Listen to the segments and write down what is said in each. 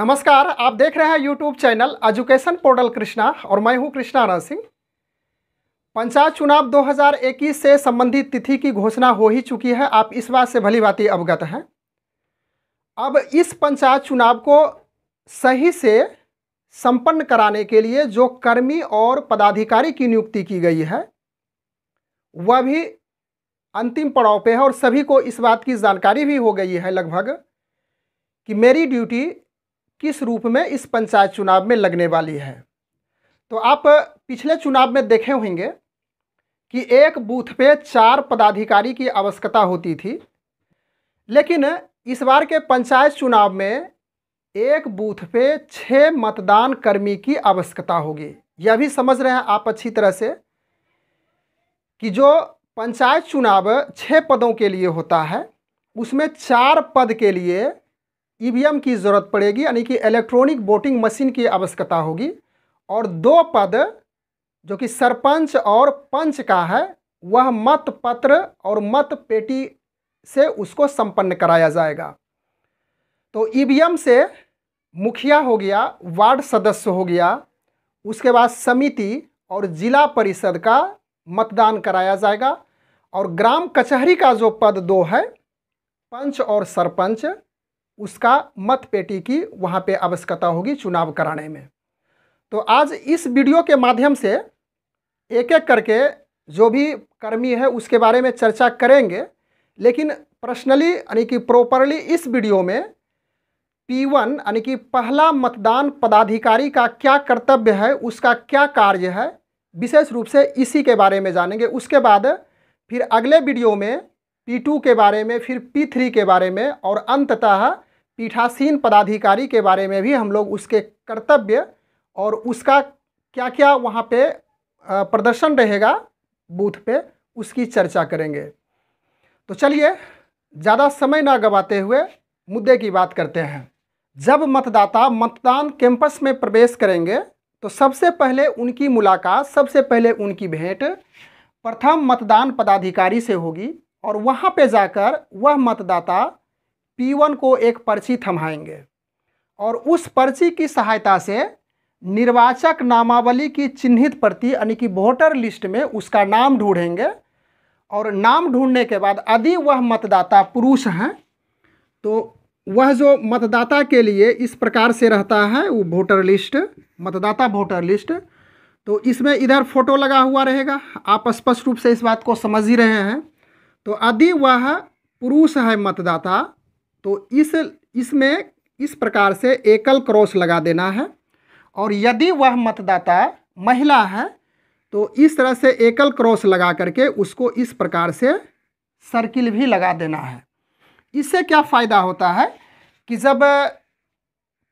नमस्कार आप देख रहे हैं YouTube channel education portal Krishna और मैं हूं कृष्णा राज सिंह पंचायत चुनाव 2021 से संबंधित तिथि की घोषणा हो ही चुकी है आप इस बात से भली भांति अवगत हैं अब इस पंचायत चुनाव को सही से संपन्न कराने के लिए जो कर्मी और पदाधिकारी की नियुक्ति की गई है वह भी अंतिम पड़ाव पे है और सभी को इस बात की जानकारी भी हो गई है लगभग कि मेरी ड्यूटी किस रूप में इस पंचायत चुनाव में लगने वाली है तो आप पिछले चुनाव में देखे होंगे कि एक बूथ पे चार पदाधिकारी की आवश्यकता होती थी लेकिन इस बार के पंचायत चुनाव में एक बूथ पे छः मतदान कर्मी की आवश्यकता होगी यह भी समझ रहे हैं आप अच्छी तरह से कि जो पंचायत चुनाव छः पदों के लिए होता है उसमें चार पद के लिए ईवीएम की ज़रूरत पड़ेगी यानी कि इलेक्ट्रॉनिक वोटिंग मशीन की आवश्यकता होगी और दो पद जो कि सरपंच और पंच का है वह मत पत्र और मत पेटी से उसको संपन्न कराया जाएगा तो ईवीएम से मुखिया हो गया वार्ड सदस्य हो गया उसके बाद समिति और जिला परिषद का मतदान कराया जाएगा और ग्राम कचहरी का जो पद दो है पंच और सरपंच उसका मत पेटी की वहाँ पे आवश्यकता होगी चुनाव कराने में तो आज इस वीडियो के माध्यम से एक एक करके जो भी कर्मी है उसके बारे में चर्चा करेंगे लेकिन पर्सनली यानी कि प्रॉपरली इस वीडियो में पी वन यानी कि पहला मतदान पदाधिकारी का क्या कर्तव्य है उसका क्या कार्य है विशेष रूप से इसी के बारे में जानेंगे उसके बाद फिर अगले वीडियो में पी टू के बारे में फिर पी थ्री के बारे में और अंततः पीठासीन पदाधिकारी के बारे में भी हम लोग उसके कर्तव्य और उसका क्या क्या वहाँ पे प्रदर्शन रहेगा बूथ पे उसकी चर्चा करेंगे तो चलिए ज़्यादा समय ना गवाते हुए मुद्दे की बात करते हैं जब मतदाता मतदान कैंपस में प्रवेश करेंगे तो सबसे पहले उनकी मुलाकात सबसे पहले उनकी भेंट प्रथम मतदान पदाधिकारी से होगी और वहाँ पे जाकर वह मतदाता P1 को एक पर्ची थमाएंगे और उस पर्ची की सहायता से निर्वाचक नामावली की चिन्हित प्रति यानी कि वोटर लिस्ट में उसका नाम ढूंढेंगे और नाम ढूंढने के बाद यदि वह मतदाता पुरुष हैं तो वह जो मतदाता के लिए इस प्रकार से रहता है वो वोटर लिस्ट मतदाता वोटर लिस्ट तो इसमें इधर फोटो लगा हुआ रहेगा आप स्पष्ट रूप से इस बात को समझ ही रहे हैं तो यदि वह पुरुष है मतदाता तो इस इसमें इस प्रकार से एकल क्रॉस लगा देना है और यदि वह मतदाता महिला है तो इस तरह से एकल क्रॉस लगा करके उसको इस प्रकार से सर्किल भी लगा देना है इससे क्या फ़ायदा होता है कि जब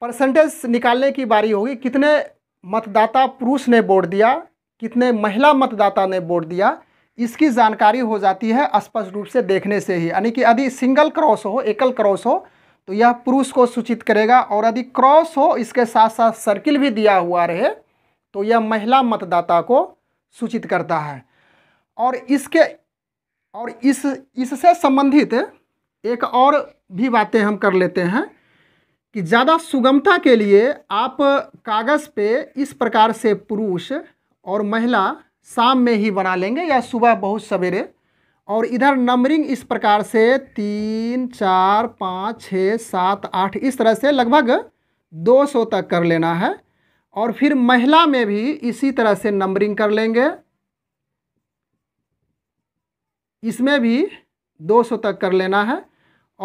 परसेंटेज निकालने की बारी होगी कितने मतदाता पुरुष ने वोट दिया कितने महिला मतदाता ने वोट दिया इसकी जानकारी हो जाती है स्पष्ट रूप से देखने से ही यानी कि यदि सिंगल क्रॉस हो एकल क्रॉस हो तो यह पुरुष को सूचित करेगा और यदि क्रॉस हो इसके साथ साथ सर्किल भी दिया हुआ रहे तो यह महिला मतदाता को सूचित करता है और इसके और इस इससे संबंधित एक और भी बातें हम कर लेते हैं कि ज़्यादा सुगमता के लिए आप कागज़ पे इस प्रकार से पुरुष और महिला शाम में ही बना लेंगे या सुबह बहुत सवेरे और इधर नंबरिंग इस प्रकार से तीन चार पाँच छः सात आठ इस तरह से लगभग 200 तक कर लेना है और फिर महिला में भी इसी तरह से नंबरिंग कर लेंगे इसमें भी 200 तक कर लेना है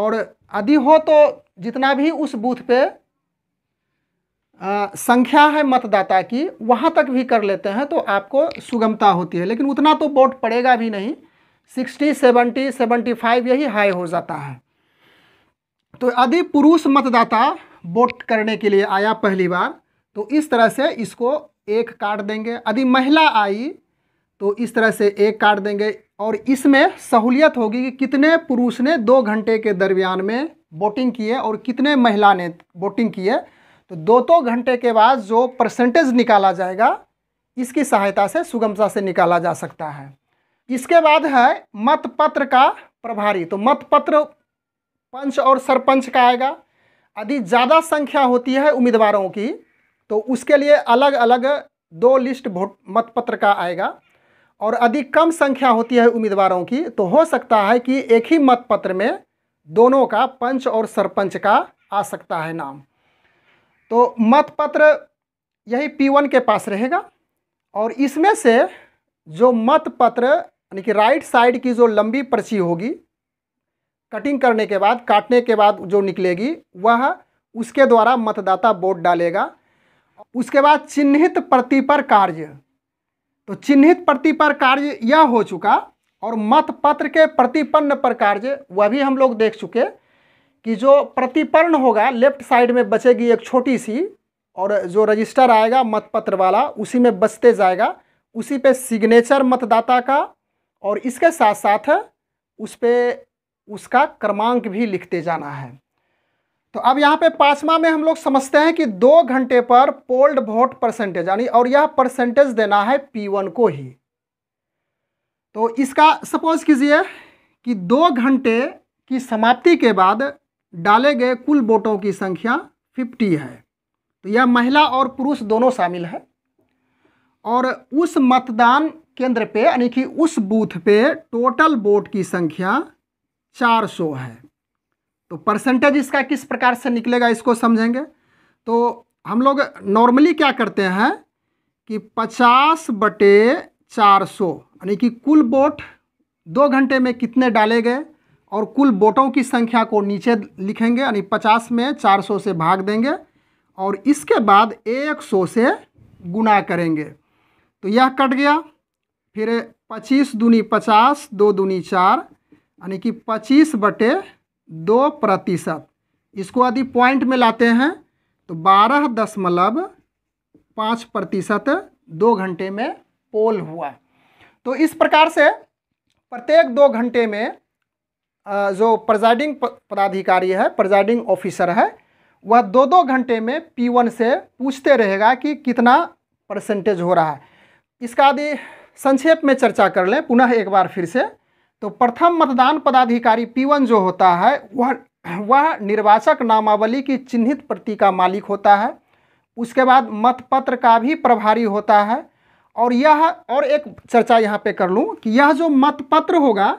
और यदि हो तो जितना भी उस बूथ पे आ, संख्या है मतदाता की वहाँ तक भी कर लेते हैं तो आपको सुगमता होती है लेकिन उतना तो वोट पड़ेगा भी नहीं सिक्सटी सेवेंटी सेवेंटी फाइव यही हाई हो जाता है तो यदि पुरुष मतदाता वोट करने के लिए आया पहली बार तो इस तरह से इसको एक कार्ड देंगे यदि महिला आई तो इस तरह से एक कार्ड देंगे और इसमें सहूलियत होगी कि कितने पुरुष ने दो घंटे के दरमियान में वोटिंग किए और कितने महिला ने वोटिंग किए तो दो दो घंटे के बाद जो परसेंटेज निकाला जाएगा इसकी सहायता से सुगमता से निकाला जा सकता है इसके बाद है मत पत्र का प्रभारी तो मत पत्र पंच और सरपंच का आएगा यदि ज़्यादा संख्या होती है उम्मीदवारों की तो उसके लिए अलग अलग दो लिस्ट वोट मतपत्र का आएगा और यदि कम संख्या होती है उम्मीदवारों की तो हो सकता है कि एक ही मतपत्र में दोनों का पंच और सरपंच का आ सकता है नाम तो मतपत्र यही पी वन के पास रहेगा और इसमें से जो मतपत्र यानी कि राइट साइड की जो लंबी पर्ची होगी कटिंग करने के बाद काटने के बाद जो निकलेगी वह उसके द्वारा मतदाता वोट डालेगा उसके बाद चिन्हित प्रति पर कार्य तो चिन्हित प्रति पर कार्य यह हो चुका और मतपत्र के प्रतिपन्न पर कार्य वह भी हम लोग देख चुके कि जो प्रतिपर्ण होगा लेफ्ट साइड में बचेगी एक छोटी सी और जो रजिस्टर आएगा मतपत्र वाला उसी में बचते जाएगा उसी पे सिग्नेचर मतदाता का और इसके साथ साथ उस पर उसका क्रमांक भी लिखते जाना है तो अब यहाँ पे पाँचवा में हम लोग समझते हैं कि दो घंटे पर पोल्ड वोट परसेंटेज यानी और यह परसेंटेज देना है पी वन को ही तो इसका सपोज कीजिए कि दो घंटे की समाप्ति के बाद डाले गए कुल वोटों की संख्या फिफ्टी है तो यह महिला और पुरुष दोनों शामिल है और उस मतदान केंद्र पे यानी कि उस बूथ पे टोटल वोट की संख्या 400 है तो परसेंटेज इसका किस प्रकार से निकलेगा इसको समझेंगे तो हम लोग नॉर्मली क्या करते हैं कि 50 बटे 400 यानी कि कुल वोट दो घंटे में कितने डाले गए और कुल वोटों की संख्या को नीचे लिखेंगे यानी पचास में चार सौ से भाग देंगे और इसके बाद एक सौ से गुना करेंगे तो यह कट गया फिर पच्चीस दूनी पचास दो दूनी चार यानी कि पच्चीस बटे दो प्रतिशत इसको यदि पॉइंट में लाते हैं तो बारह दशमलव पाँच प्रतिशत दो घंटे में पोल हुआ तो इस प्रकार से प्रत्येक दो घंटे में जो प्रजाइडिंग पदाधिकारी है प्रजाइडिंग ऑफिसर है वह दो दो घंटे में पी वन से पूछते रहेगा कि कितना परसेंटेज हो रहा है इसका आदि संक्षेप में चर्चा कर लें पुनः एक बार फिर से तो प्रथम मतदान पदाधिकारी पी वन जो होता है वह वह निर्वाचक नामावली की चिन्हित प्रति का मालिक होता है उसके बाद मतपत्र का भी प्रभारी होता है और यह और एक चर्चा यहाँ पे कर लूँ कि यह जो मतपत्र होगा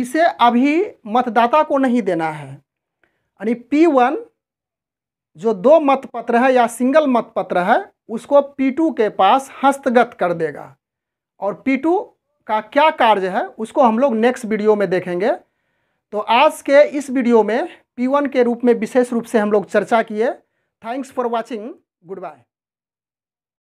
इसे अभी मतदाता को नहीं देना है यानी पी वन जो दो मतपत्र है या सिंगल मतपत्र है उसको पी टू के पास हस्तगत कर देगा और पी टू का क्या कार्य है उसको हम लोग नेक्स्ट वीडियो में देखेंगे तो आज के इस वीडियो में पी वन के रूप में विशेष रूप से हम लोग चर्चा किए thanks for watching good bye